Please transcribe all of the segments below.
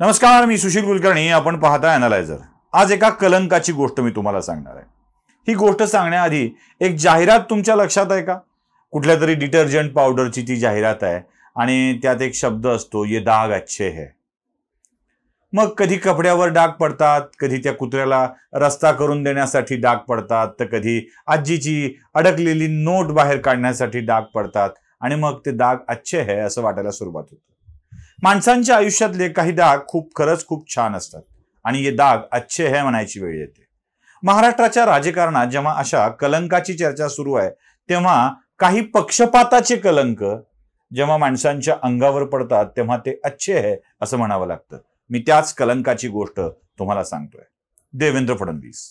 नमस्कार मी सुशील कुलकर्णी आपण पाहता अनालायझर आज एका कलंकाची गोष्ट मी तुम्हाला सांगणार आहे ही गोष्ट सांगण्याआधी एक जाहिरात तुमच्या लक्षात आहे का कुठल्या तरी डिटर्जंट पावडरची ती जाहिरात आहे आणि त्यात एक शब्द असतो ये दाग अच्छे है मग कधी कपड्यावर डाग पडतात कधी त्या कुत्र्याला रस्ता करून देण्यासाठी डाग पडतात तर कधी आजीची अडकलेली नोट बाहेर काढण्यासाठी डाग पडतात आणि मग ते दाग अच्छे है असं वाटायला सुरुवात होते माणसांच्या आयुष्यातले काही दाग खूप खरंच खूप छान असतात आणि हे दाग अच्छे है म्हणायची वेळ येते महाराष्ट्राच्या राजकारणात जेव्हा अशा कलंकाची चर्चा सुरू आहे तेव्हा काही पक्षपाताचे कलंक जेव्हा माणसांच्या अंगावर पडतात तेव्हा ते अच्छे है असं म्हणावं लागतं मी त्याच कलंकाची गोष्ट तुम्हाला सांगतोय देवेंद्र फडणवीस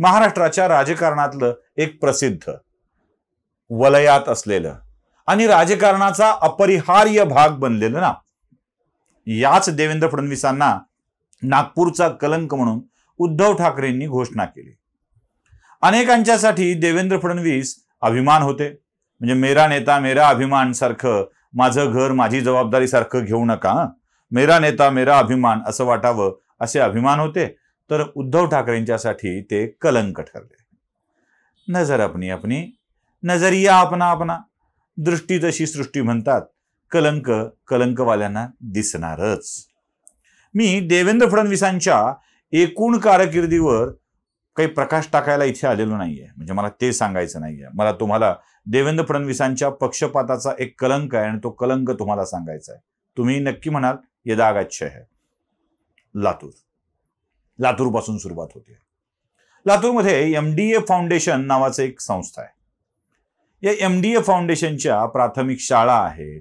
महाराष्ट्राच्या राजकारणातलं एक प्रसिद्ध वलयात असलेलं आणि राजकारणाचा अपरिहार्य भाग बनलेलं ना याच देवेंद्र फडणवीसांना नागपूरचा कलंक म्हणून उद्धव ठाकरेंनी घोषणा केली अनेकांच्यासाठी देवेंद्र फडणवीस अभिमान होते म्हणजे मेरा नेता मेरा अभिमान सारखं माझं घर माझी जबाबदारी सारखं घेऊ नका मेरा नेता मेरा अभिमान असं वाटावं असे अभिमान होते तर उद्धव ठाकरेंच्यासाठी ते कलंक ठरले नजर आपणी अपनी नजरिया अपना आपणा दृष्टी तशी सृष्टी म्हणतात कलंक कलंकवाल्यांना दिसणारच मी देवेंद्र फडणवीसांच्या एकूण कारकिर्दीवर काही प्रकाश टाकायला इथे आलेलो नाही आहे म्हणजे मला ते सांगायचं नाही आहे मला तुम्हाला देवेंद्र फडणवीसांच्या पक्षपाताचा एक कलंक आहे आणि तो कलंक तुम्हाला सांगायचा आहे तुम्ही नक्की म्हणाल हे दागाच्छ आहे लातूर लातूरपासून सुरुवात होते लातूरमध्ये एम डी ए फाउंडेशन नावाचं एक संस्था आहे या एम डी ए फाउंडेशनच्या प्राथमिक शाळा आहेत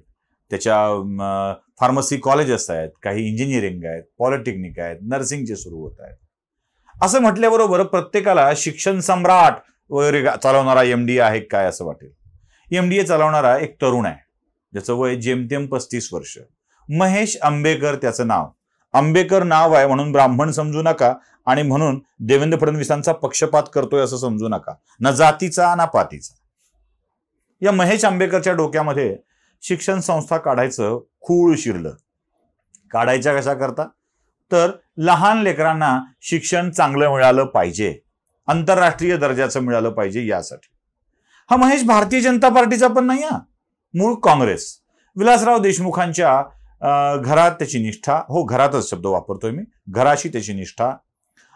त्याच्या फार्मसी कॉलेजेस आहेत काही इंजिनिअरिंग आहेत पॉलिटेक्निक आहेत नर्सिंगचे सुरू होत आहेत असं म्हटल्याबरोबर प्रत्येकाला शिक्षण सम्राट वगैरे चालवणारा एम डी आहे काय असं वाटेल एम डी ए चालवणारा एक तरुण आहे ज्याचं वय जेमतेम पस्तीस वर्ष महेश आंबेकर त्याचं नाव आंबेकर नाव आहे म्हणून ब्राह्मण समजू नका आणि म्हणून देवेंद्र फडणवीसांचा पक्षपात करतोय असं समजू नका ना जातीचा ना पातीचा या महेश आंबेकरच्या डोक्यामध्ये शिक्षण संस्था काढायचं खूळ शिरलं काढायच्या कशा करता तर लहान लेकरांना शिक्षण चांगलं मिळालं पाहिजे आंतरराष्ट्रीय दर्जाचं मिळालं पाहिजे यासाठी हा महेश भारतीय जनता पार्टीचा पण नाही मूळ काँग्रेस विलासराव देशमुखांच्या घरात त्याची निष्ठा हो घरातच शब्द वापरतोय मी घराशी त्याची निष्ठा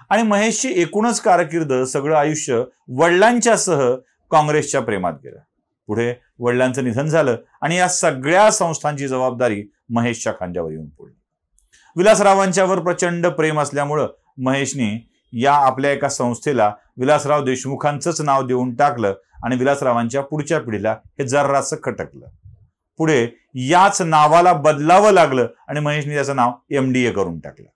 आणि महेशची एकूणच कारकीर्द सगळं आयुष्य सह काँग्रेसच्या प्रेमात गेलं पुढे वडिलांचं निधन झालं आणि या सगळ्या संस्थांची जबाबदारी महेशच्या खांद्यावर येऊन पडली विलासरावांच्यावर प्रचंड प्रेम असल्यामुळं महेशने या आपल्या एका संस्थेला विलासराव देशमुखांचंच नाव देऊन टाकलं आणि विलासरावांच्या पुढच्या पिढीला हे जर्रास खटकलं पुढे याच नावाला बदलावं लागलं आणि महेशने त्याचं नाव एम डी ए करून टाकलं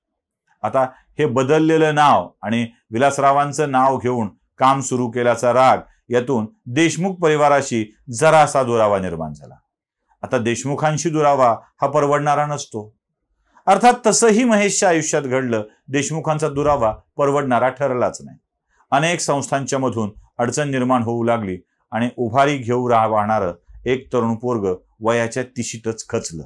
आता हे बदललेलं नाव आणि विलासरावांचं नाव घेऊन काम सुरू केल्याचा राग यातून देशमुख परिवाराशी जरासा दुरावा निर्माण झाला आता देशमुखांशी दुरावा हा परवडणारा नसतो अर्थात तसंही महेशच्या आयुष्यात घडलं देशमुखांचा दुरावा परवडणारा ठरलाच नाही अनेक संस्थांच्या मधून अडचण निर्माण होऊ लागली आणि उभारी घेऊ वाहणारं एक तरुण पोरग वयाच्या तिशीतच खचलं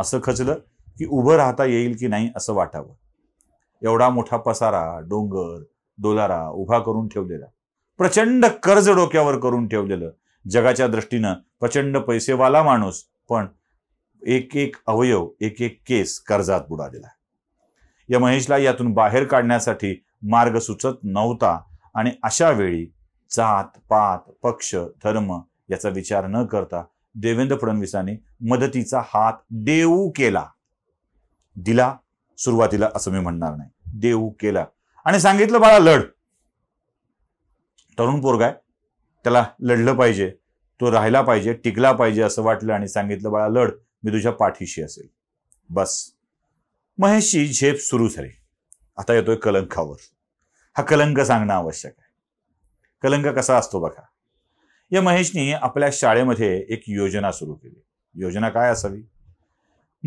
असं खचलं की उभं राहता येईल की नाही असं वाटावं एवढा मोठा पसारा डोंगर डोलारा उभा करून ठेवलेला प्रचंड कर्ज डोक्यावर करून ठेवलेलं जगाच्या दृष्टीनं प्रचंड पैसेवाला माणूस पण एक एक अवयव एक एक केस कर्जात बुडालेला या महेशला यातून बाहेर काढण्यासाठी मार्ग सुचत नव्हता आणि अशा वेळी जात पात पक्ष धर्म याचा विचार न करता देवेंद्र फडणवीसांनी मदतीचा हात देऊ केला दिला सुरुवातीला असं मी म्हणणार नाही देऊ केला आणि सांगितलं बाळा लढ तरुण पोरगा आहे त्याला लढलं पाहिजे तो राहिला पाहिजे टिकला पाहिजे असं वाटलं आणि सांगितलं बाळा लढ मी तुझ्या पाठीशी असेल बस महेशची झेप सुरू झाली आता येतोय कलंकावर हा कलंक सांगणं आवश्यक आहे कलंक कसा असतो बघा या महेशनी आपल्या शाळेमध्ये एक योजना सुरू केली योजना काय असावी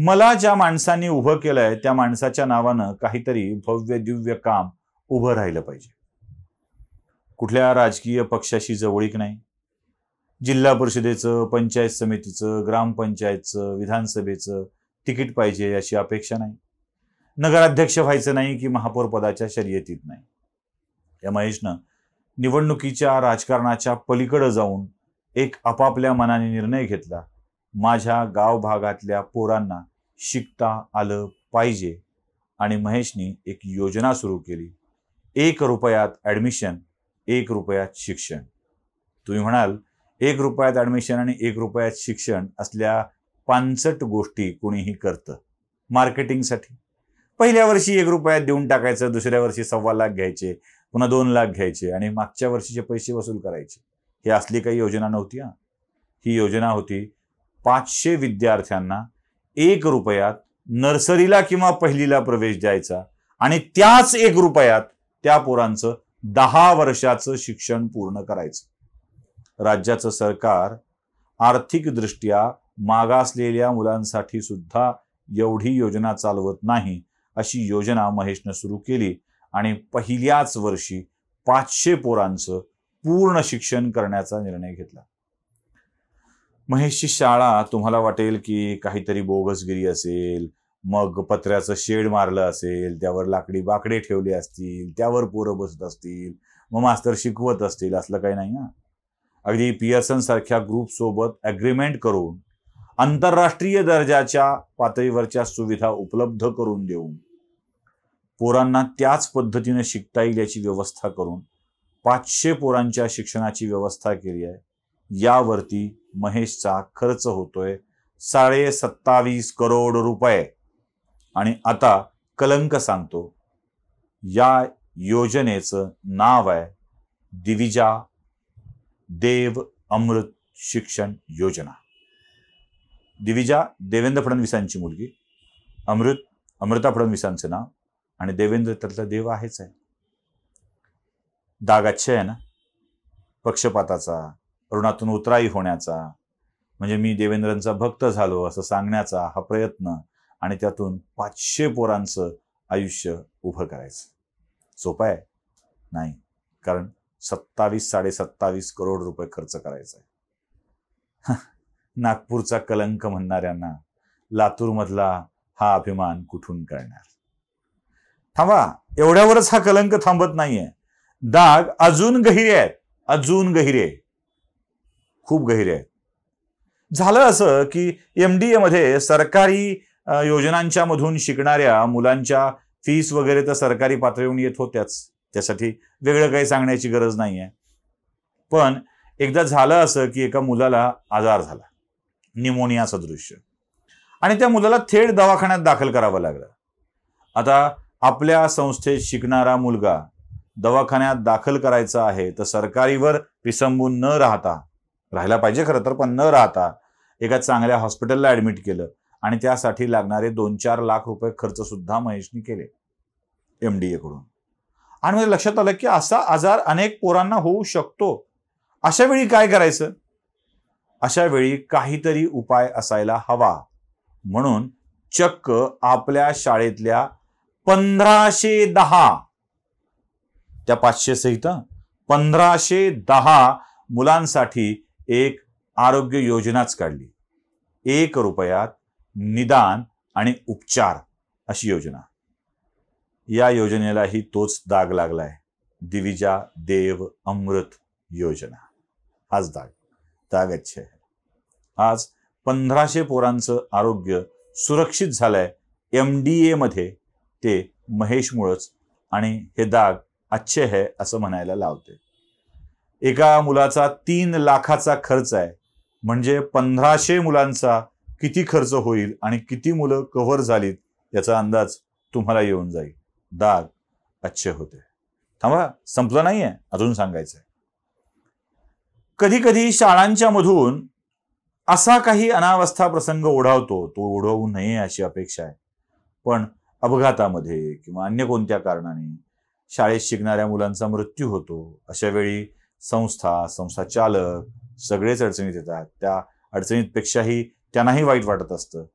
मला ज्या माणसांनी उभं केलंय त्या माणसाच्या नावानं काहीतरी भव्य दिव्य काम उभं राहिलं पाहिजे कुठल्या राजकीय पक्षाशी जवळीक नाही जिल्हा परिषदेचं पंचायत समितीचं ग्रामपंचायतचं विधानसभेचं तिकीट पाहिजे अशी अपेक्षा नाही नगराध्यक्ष व्हायचं नाही की महापौर पदाच्या शर्यतीत नाही या महेशनं निवडणुकीच्या राजकारणाच्या पलीकडे जाऊन एक आपापल्या मनाने निर्णय घेतला माझ्या गाव भागातल्या पोरांना शिकता आलं पाहिजे आणि महेशनी एक योजना सुरू केली एक रुपयात ॲडमिशन एक रुपयात शिक्षण तुम्ही म्हणाल एक रुपयात ॲडमिशन आणि एक रुपयात शिक्षण असल्या पानसट गोष्टी कोणीही करतं मार्केटिंगसाठी पहिल्या वर्षी एक रुपयात देऊन टाकायचं दुसऱ्या वर्षी सव्वा लाख घ्यायचे पुन्हा दोन लाख घ्यायचे आणि मागच्या वर्षीचे पैसे वसूल करायचे ही असली काही योजना नव्हती हा ही योजना होती पाचशे विद्यार्थ्यांना एक रुपयात नर्सरीला किंवा पहिलीला प्रवेश द्यायचा आणि त्याच एक रुपयात त्या पोरांचं दहा वर्षाचं शिक्षण पूर्ण करायचं राज्याचं सरकार आर्थिकदृष्ट्या मागासलेल्या मुलांसाठी सुद्धा एवढी योजना चालवत नाही अशी योजना महेशनं सुरू केली आणि पहिल्याच वर्षी पाचशे पोरांचं पूर्ण शिक्षण करण्याचा निर्णय घेतला महेशची शाळा तुम्हाला वाटेल की काहीतरी बोगसगिरी असेल मग पत्र्याचं शेड मारलं असेल त्यावर लाकडी बाकडे ठेवले असतील त्यावर पोरं बसत असतील मग मास्तर शिकवत असतील असलं काही नाही ना अगदी पियर्सन सारख्या ग्रुप सोबत ॲग्रीमेंट करून आंतरराष्ट्रीय दर्जाच्या पातळीवरच्या सुविधा उपलब्ध करून देऊन पोरांना त्याच पद्धतीने शिकता येईल याची व्यवस्था करून पाचशे पोरांच्या शिक्षणाची व्यवस्था केली आहे यावरती महेशचा खर्च होतोय साडे सत्तावीस करोड रुपये आणि आता कलंक सांगतो या योजनेचं नाव आहे दिविजा देव अमृत शिक्षण योजना दिविजा देवेंद्र फडणवीसांची मुलगी अमृत अमृता फडणवीसांचं नाव आणि देवेंद्र त्यातला देव आहेच आहे दागाच्छ आहे ना पक्षपाताचा ऋणातून उतराई होण्याचा म्हणजे मी देवेंद्रांचा भक्त झालो असं सांगण्याचा हा प्रयत्न आणि त्यातून पाचशे पोरांचं आयुष्य उभं करायचं सोपं आहे नाही कारण सत्तावीस साडे सत्तावीस करोड रुपये खर्च करायचा आहे नागपूरचा कलंक म्हणणाऱ्यांना लातूरमधला हा अभिमान कुठून करणार थांबा एवढ्यावरच हा कलंक थांबत नाहीये दाग अजून गहिरे आहेत अजून गहिरे खूप गहिरे आहेत झालं असं की एमडीए मध्ये सरकारी योजनांच्या मधून शिकणाऱ्या मुलांच्या फीस वगैरे तर सरकारी पातळीवरून येत होत्याच त्यासाठी वेगळं काही सांगण्याची गरज नाही आहे पण एकदा झालं असं की एका मुलाला आजार झाला निमोनिया सदृश्य आणि त्या मुलाला थेट दवाखान्यात दाखल करावं लागलं आता आपल्या संस्थेत शिकणारा मुलगा दवाखान्यात दाखल करायचा आहे तर सरकारीवर विसंबून न राहता राहायला पाहिजे खरं तर पण न राहता एका चांगल्या हॉस्पिटलला ऍडमिट केलं आणि त्यासाठी लागणारे दोन चार लाख रुपये खर्च सुद्धा महेशनी केले एम डी एकडून आणि मला म्हणजे लक्षात आलं की असा आजार अनेक पोरांना होऊ शकतो अशा वेळी काय करायचं अशा वेळी काहीतरी उपाय असायला हवा म्हणून चक्क आपल्या शाळेतल्या पंधराशे दहा त्या पाचशे सहित पंधराशे दहा मुलांसाठी एक आरोग्य योजनाच काढली एक रुपयात निदान आणि उपचार अशी योजना या योजनेलाही तोच दाग लागलाय दिविजा देव अमृत योजना हाच दाग दागच आहे आज पंधराशे पोरांचं आरोग्य सुरक्षित झालंय एम डी मध्ये ते मुळच आणि हे दाग अच्छे है असं म्हणायला लावते एका मुलाचा तीन लाखाचा खर्च आहे म्हणजे पंधराशे मुलांचा किती खर्च होईल आणि किती मुलं कव्हर झालीत याचा अंदाज तुम्हाला येऊन जाईल दाग अच्छे होते थांबा संपलं नाही आहे अजून सांगायचंय कधी कधी शाळांच्या मधून असा काही अनावस्था प्रसंग ओढावतो तो ओढवू नये अशी अपेक्षा आहे पण अपघातामध्ये किंवा अन्य कोणत्या कारणाने शाळेत शिकणाऱ्या मुलांचा मृत्यू होतो अशा वेळी संस्था संस्था चालक सगळेच अडचणीत येतात त्या पेक्षाही त्यांनाही वाईट वाटत असतं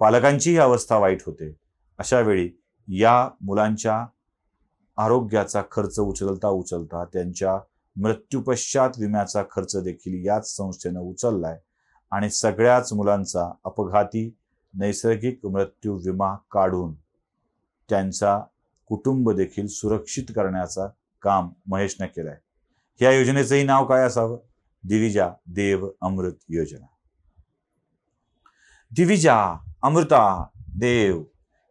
पालकांचीही अवस्था वाईट होते अशा वेळी या मुलांच्या आरोग्याचा खर्च उचलता उचलता त्यांच्या मृत्यूपश्चात विम्याचा खर्च देखील याच संस्थेनं उचललाय आणि सगळ्याच मुलांचा अपघाती नैसर्गिक मृत्यू विमा काढून त्यांचा कुटुंब देखील सुरक्षित करण्याचा काम महेशनं केलंय या योजनेचंही नाव काय असावं दिविजा देव अमृत योजना दिविजा अमृता देव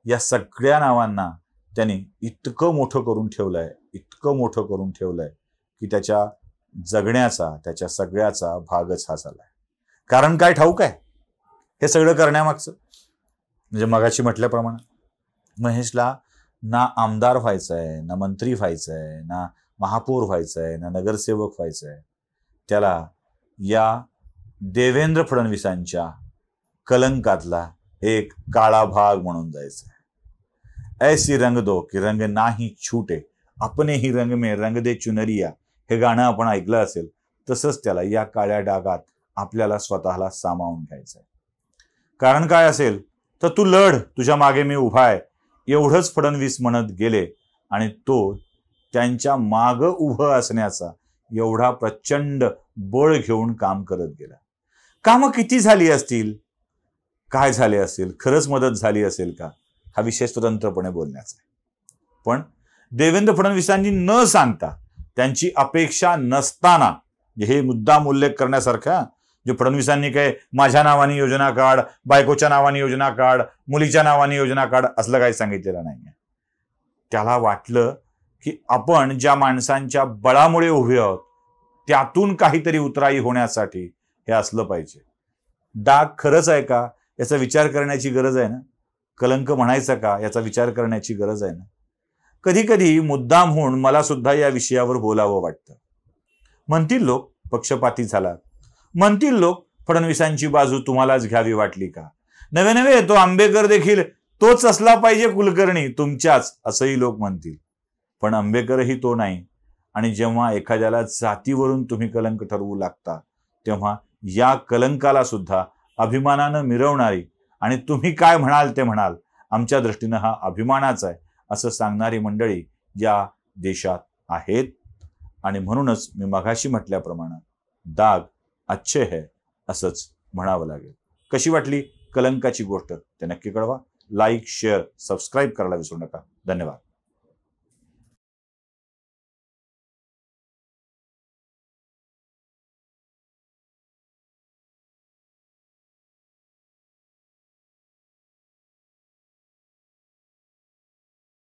या सगळ्या नावांना त्यांनी इतकं मोठं करून ठेवलंय इतकं मोठं करून ठेवलंय की त्याच्या जगण्याचा त्याच्या सगळ्याचा भागच हा झालाय कारण काय ठाऊक आहे हे सगळं करण्यामागचं म्हणजे मगाशी म्हटल्याप्रमाणे महेशला ना आमदार व्हायचंय ना मंत्री व्हायचंय ना महापौर व्हायचं आहे ना नगरसेवक व्हायचंय त्याला या देवेंद्र फडणवीसांच्या कलंकातला एक काळा भाग म्हणून जायचं ऐसी रंग दो की रंग नाही छूटे अपने ही रंग में रंग दे चुनरिया हे गाणं आपण ऐकलं असेल तसंच त्याला या काळ्या डागात आपल्याला स्वतःला सामावून घ्यायचं कारण काय असेल तर तू लढ तुझ्या मागे मी उभा आहे एवढंच फडणवीस म्हणत गेले आणि तो त्यांच्या माग उभं असण्याचा एवढा प्रचंड बळ घेऊन काम करत गेला कामं किती झाली असतील काय झाले असेल खरंच मदत झाली असेल का हा विषय स्वतंत्रपणे बोलण्याचा आहे पण देवेंद्र फडणवीसांनी न सांगता त्यांची अपेक्षा नसताना हे मुद्दाम उल्लेख करण्यासारखा जे फडणवीसांनी काय माझ्या नावाने योजना काढ बायकोच्या नावाने योजना काढ मुलीच्या नावाने योजना काढ असलं काही सांगितलेलं नाही त्याला वाटलं की आपण ज्या माणसांच्या बळामुळे उभे आहोत त्यातून काहीतरी उतराई होण्यासाठी हे असलं पाहिजे डाग खरंच आहे का याचा विचार करण्याची गरज आहे ना कलंक म्हणायचा का याचा विचार करण्याची गरज आहे ना कधी कधी मुद्दाम होऊन मला सुद्धा या विषयावर बोलावं वाटतं म्हणतील लोक पक्षपाती झाला म्हणतील लोक फडणवीसांची बाजू तुम्हालाच घ्यावी वाटली का नवे नवे तो आंबेकर देखील तोच असला पाहिजे कुलकर्णी तुमच्याच असंही लोक म्हणतील पण आंबेकरही तो नाही आणि जेव्हा एखाद्याला जातीवरून तुम्ही कलंक ठरवू लागता तेव्हा या कलंकाला सुद्धा अभिमानानं मिरवणारी आणि तुम्ही काय म्हणाल ते म्हणाल आमच्या दृष्टीनं हा अभिमानाचा आहे असं सांगणारी मंडळी या देशात आहेत आणि म्हणूनच मी मघाशी म्हटल्याप्रमाणे दाग अच्छे है असंच म्हणावं लागेल कशी वाटली कलंकाची गोष्ट ते नक्की कळवा लाईक शेअर सबस्क्राईब करायला विसरू नका धन्यवाद